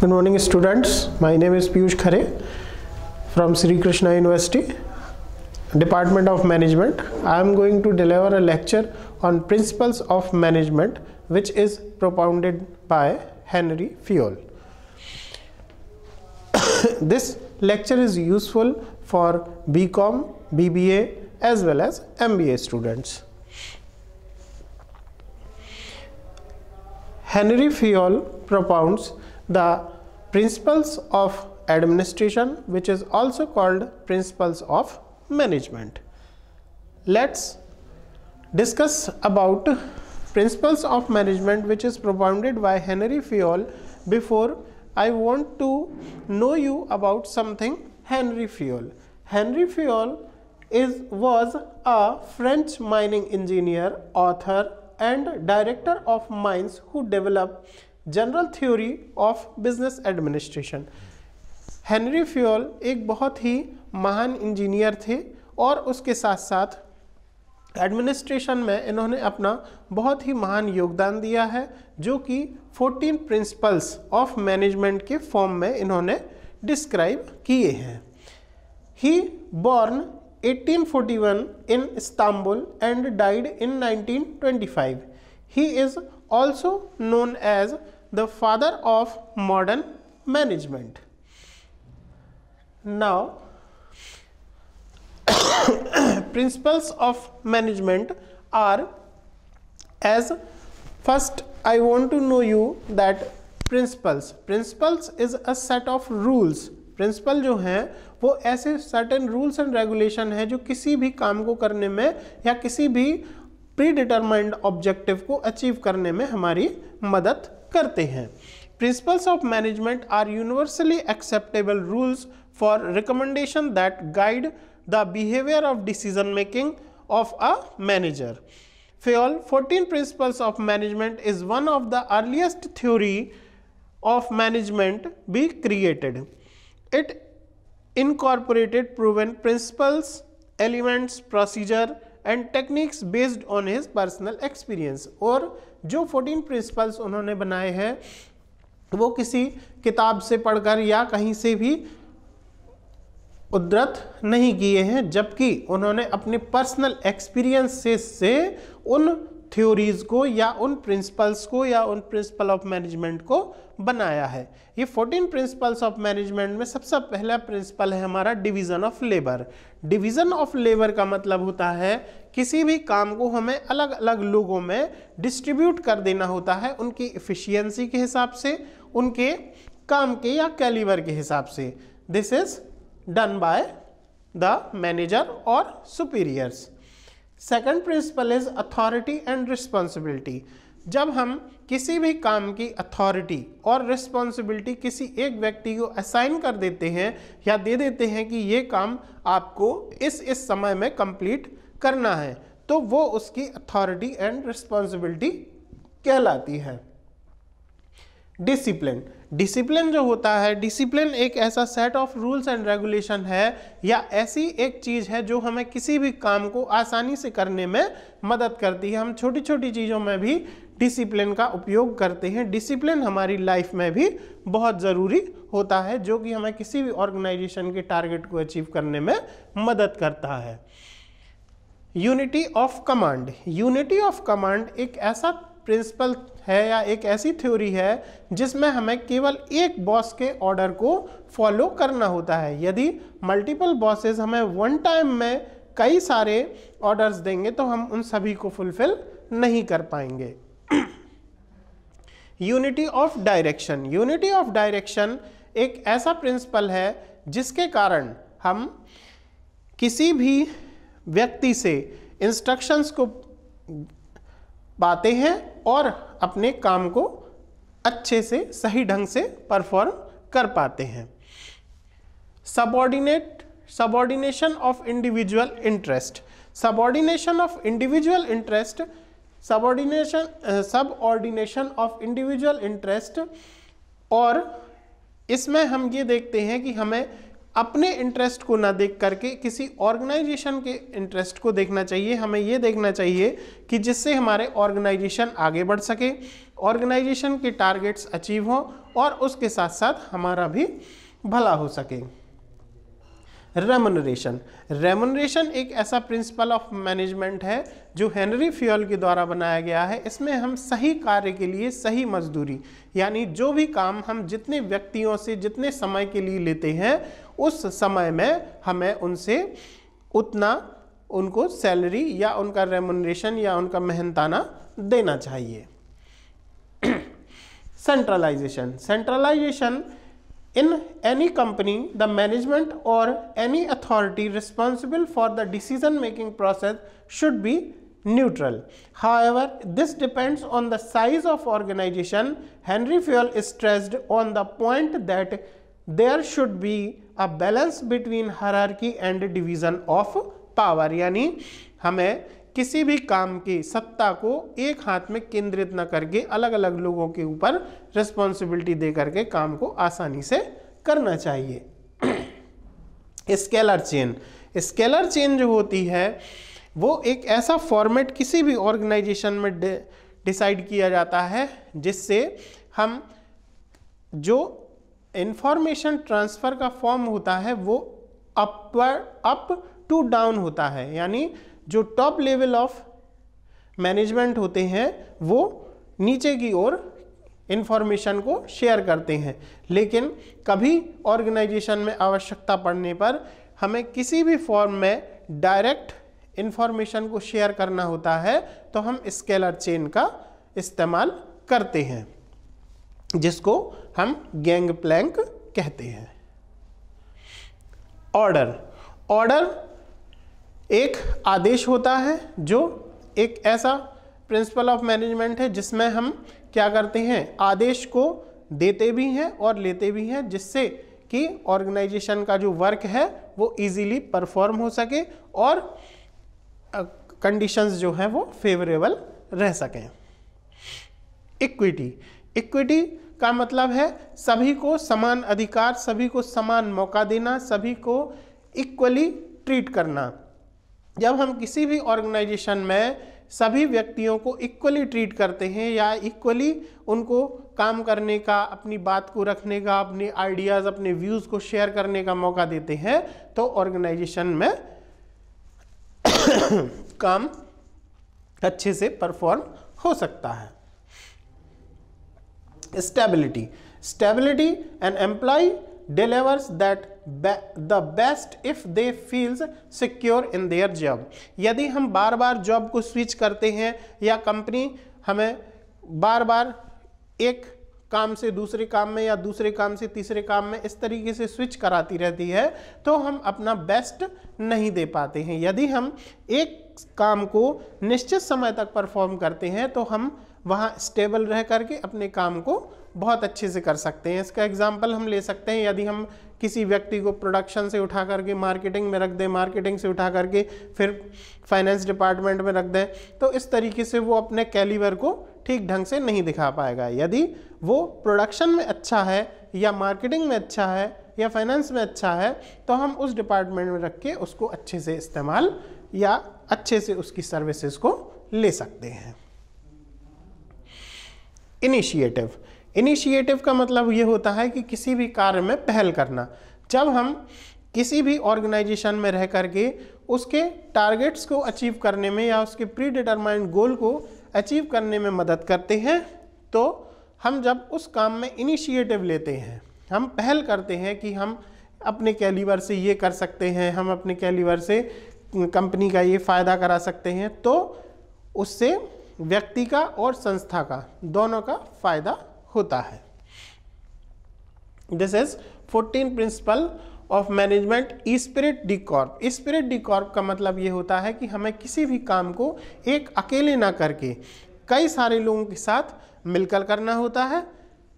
Good morning students. My name is Piyush Khare from Sri Krishna University, Department of Management. I am going to deliver a lecture on principles of management which is propounded by Henry Fiol. this lecture is useful for BCom, BBA as well as MBA students. Henry Fiol propounds the principles of administration which is also called principles of management. Let's discuss about principles of management which is propounded by Henry Fiol. Before I want to know you about something Henry Fiol. Henry Fiol is was a French mining engineer, author and director of mines who developed general theory of business administration Henri Fayol एक बहुत ही महान engineer थे और उसके साथ साथ administration में इन्होंने अपना बहुत ही महान योगदान दिया है जो कि 14 प्रिंसिपल्स ऑफ मैनेजमेंट के फॉर्म में इन्होंने डिस्क्राइब किए हैं he born 1841 and died in nineteen twenty 1925. He is also known as the father of modern management. Now, principles of management are as first I want to know you that principles principles is a set of rules principle जो हैं वो ऐसे certain rules and regulation हैं जो किसी भी काम को करने में या किसी भी प्री डिटर्माइंड ऑब्जेक्टिव को अचीव करने में हमारी मदद करते हैं principles of management are universally acceptable rules for recommendation that guide the behaviour of decision making of a manager Fayol 14 principles of management is one of the earliest theory of management be created it incorporated proven principles elements procedure and techniques based on his personal experience और जो 14 principles उन्होंने बनाए हैं वो किसी किताब से पढ़कर या कहीं से भी उद्धृत नहीं किए हैं जबकि उन्होंने अपने पर्सनल एक्सपीरियंसेस से उन थ्योरीज को या उन प्रिंसिपल्स को या उन प्रिंसिपल ऑफ मैनेजमेंट को बनाया है ये 14 प्रिंसिपल्स ऑफ मैनेजमेंट में सबसे सब पहला प्रिंसिपल है हमारा division of labour division of labour का मतलब होता है किसी भी काम को हमें अलग अलग लोगों में डिस्ट्रीब्यूट कर देना होता है उनकी इफ़िशियंसी के हिसाब से उनके काम के या कैलिवर के हिसाब से this is done by the manager और superiors second principle is authority and responsibility जब हम किसी भी काम की अथॉरिटी और रिस्पॉन्सिबिलिटी किसी एक व्यक्ति को असाइन कर देते हैं या दे देते हैं कि ये काम आपको इस इस समय में कंप्लीट करना है तो वो उसकी अथॉरिटी एंड रिस्पॉन्सिबिलिटी कहलाती है डिसिप्लिन डिसिप्लिन जो होता है डिसिप्लिन एक ऐसा set of rules and regulation है या ऐसी एक चीज़ है जो हमें किसी भी काम को आसानी से करने में मदद करती है हम छोटी छोटी चीज़ों में भी डिसिप्लिन का उपयोग करते हैं डिसिप्लिन हमारी लाइफ में भी बहुत ज़रूरी होता है जो कि हमें किसी भी ऑर्गेनाइजेशन के टारगेट को अचीव करने में मदद करता है unity of command unity of command एक ऐसा प्रिंसिपल है या एक ऐसी थ्योरी है जिसमें हमें केवल एक बॉस के ऑर्डर को फॉलो करना होता है यदि मल्टीपल बॉसेस हमें वन टाइम में कई सारे ऑर्डर्स देंगे तो हम उन सभी को फुलफिल नहीं कर पाएंगे unity of direction unity of direction एक ऐसा प्रिंसिपल है जिसके कारण हम किसी भी व्यक्ति से इंस्ट्रक्शंस को पाते हैं और अपने काम को अच्छे से सही ढंग से परफॉर्म कर पाते हैं subordinate subordination of individual interest subordination of individual interest subordination subordination of individual interest और इसमें हम ये देखते हैं कि हमें अपने इंटरेस्ट को ना देख करके किसी ऑर्गेनाइजेशन के इंटरेस्ट को देखना चाहिए हमें ये देखना चाहिए कि जिससे हमारे ऑर्गेनाइजेशन आगे बढ़ सके ऑर्गेनाइजेशन के टारगेट्स अचीव हों और उसके साथ साथ हमारा भी भला हो सके रेमोनरेशन रेमोनरेशन एक ऐसा प्रिंसिपल ऑफ मैनेजमेंट है जो हेनरी फ्यूल के द्वारा बनाया गया है इसमें हम सही कार्य के लिए सही मजदूरी यानी जो भी काम हम जितने व्यक्तियों से जितने समय के लिए लेते हैं उस समय में हमें उनसे उतना उनको सैलरी या उनका रेमोनरेशन या उनका मेहनताना देना चाहिए centralisation centralisation in any company the management और any authority responsible for the decision making process should be neutral however this depends on the size of organisation Henri Fayol stressed on the point that there should be a balance between hierarchy and division of power यानी हमें किसी भी काम की सत्ता को एक हाथ में केंद्रित न करके अलग अलग लोगों के ऊपर रिस्पॉन्सिबिलिटी दे करके काम को आसानी से करना चाहिए स्केलर चेन स्केलर चेन जो होती है वो एक ऐसा फॉर्मेट किसी भी ऑर्गेनाइजेशन में डिसाइड किया जाता है जिससे हम जो इंफॉर्मेशन ट्रांसफ़र का फॉर्म होता है वो अपर अप टू डाउन होता है यानी जो टॉप लेवल ऑफ मैनेजमेंट होते हैं वो नीचे की ओर इन्फॉर्मेशन को शेयर करते हैं लेकिन कभी ऑर्गेनाइजेशन में आवश्यकता पड़ने पर हमें किसी भी फॉर्म में डायरेक्ट इन्फॉर्मेशन को शेयर करना होता है तो हम स्केलर चेन का इस्तेमाल करते हैं जिसको हम गैंग प्लैंक कहते हैं ऑर्डर ऑर्डर एक आदेश होता है जो एक ऐसा प्रिंसिपल ऑफ मैनेजमेंट है जिसमें हम क्या करते हैं आदेश को देते भी हैं और लेते भी हैं जिससे कि ऑर्गेनाइजेशन का जो वर्क है वो इजीली परफॉर्म हो सके और कंडीशंस जो हैं वो फेवरेबल रह सकें इक्विटी इक्विटी का मतलब है सभी को समान अधिकार सभी को समान मौका देना सभी को इक्वली ट्रीट करना जब हम किसी भी ऑर्गेनाइजेशन में सभी व्यक्तियों को इक्वली ट्रीट करते हैं या इक्वली उनको काम करने का अपनी बात को रखने का अपने आइडियाज़ अपने व्यूज़ को शेयर करने का मौका देते हैं तो ऑर्गेनाइजेशन में काम अच्छे से परफॉर्म हो सकता है stability stability an employee delivers that the the best if they feels secure in their job यदि हम बार बार जॉब को स्विच करते हैं या कंपनी हमें बार बार एक काम से दूसरे काम में या दूसरे काम से तीसरे काम में इस तरीके से स्विच कराती रहती है तो हम अपना बेस्ट नहीं दे पाते हैं यदि हम एक काम को निश्चित समय तक परफॉर्म करते हैं तो हम वहाँ स्टेबल रह करके अपने काम को बहुत अच्छे से कर सकते हैं इसका एग्जाम्पल हम ले सकते हैं यदि हम किसी व्यक्ति को प्रोडक्शन से उठा करके मार्केटिंग में रख दें मार्केटिंग से उठा करके फिर फाइनेंस डिपार्टमेंट में रख दें तो इस तरीके से वो अपने कैलिवर को ठीक ढंग से नहीं दिखा पाएगा यदि वो प्रोडक्शन में अच्छा है या मार्केटिंग में अच्छा है या फाइनेंस में अच्छा है तो हम उस डिपार्टमेंट में रख के उसको अच्छे से इस्तेमाल या अच्छे से उसकी सर्विसेज को ले सकते हैं इनिशिएटिव इनिशिएटिव का मतलब ये होता है कि किसी भी कार्य में पहल करना जब हम किसी भी ऑर्गेनाइजेशन में रह करके उसके टारगेट्स को अचीव करने में या उसके प्री डिटरमाइंड गोल को अचीव करने में मदद करते हैं तो हम जब उस काम में इनिशिएटिव लेते हैं हम पहल करते हैं कि हम अपने कैलिवर से ये कर सकते हैं हम अपने कैलिवर से कंपनी का ये फ़ायदा करा सकते हैं तो उससे व्यक्ति का और संस्था का दोनों का फायदा होता है this is fourteen principle of management spirit de corps spirit de corps का मतलब ये होता है कि हमें किसी भी काम को एक अकेले ना करके कई सारे लोगों के साथ मिलकर करना होता है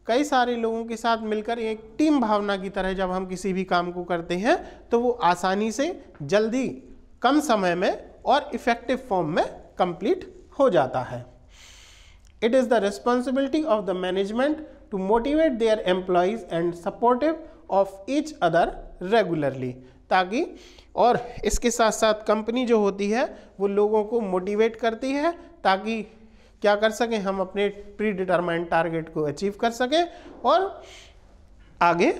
कई सारे लोगों के साथ मिलकर एक टीम भावना की तरह जब हम किसी भी काम को करते हैं तो वो आसानी से जल्दी कम समय में और इफ़ेक्टिव फॉर्म में कंप्लीट हो जाता है it is the responsibility of the management to motivate their employees and supportive of each other regularly ताकि और इसके साथ साथ कंपनी जो होती है वो लोगों को मोटिवेट करती है ताकि क्या कर सकें हम अपने प्री डिटरमाइंड टारगेट को अचीव कर सकें और आगे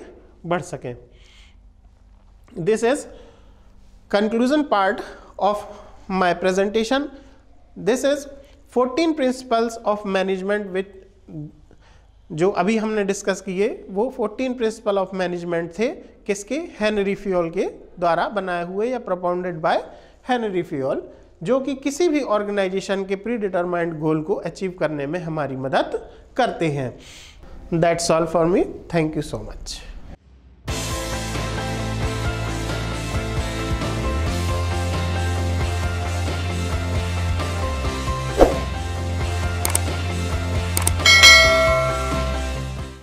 बढ़ सकें this is conclusion part of my presentation this is 14 principles of management with जो अभी हमने डिस्कस किए वो 14 प्रिंसिपल ऑफ मैनेजमेंट थे किसके हेनरी फ्यूल के द्वारा बनाए हुए या प्रपाउंडेड बाय हेनरी फ्यूल जो कि किसी भी ऑर्गेनाइजेशन के प्री डिटरमाइंड गोल को अचीव करने में हमारी मदद करते हैं that's all for me thank you so much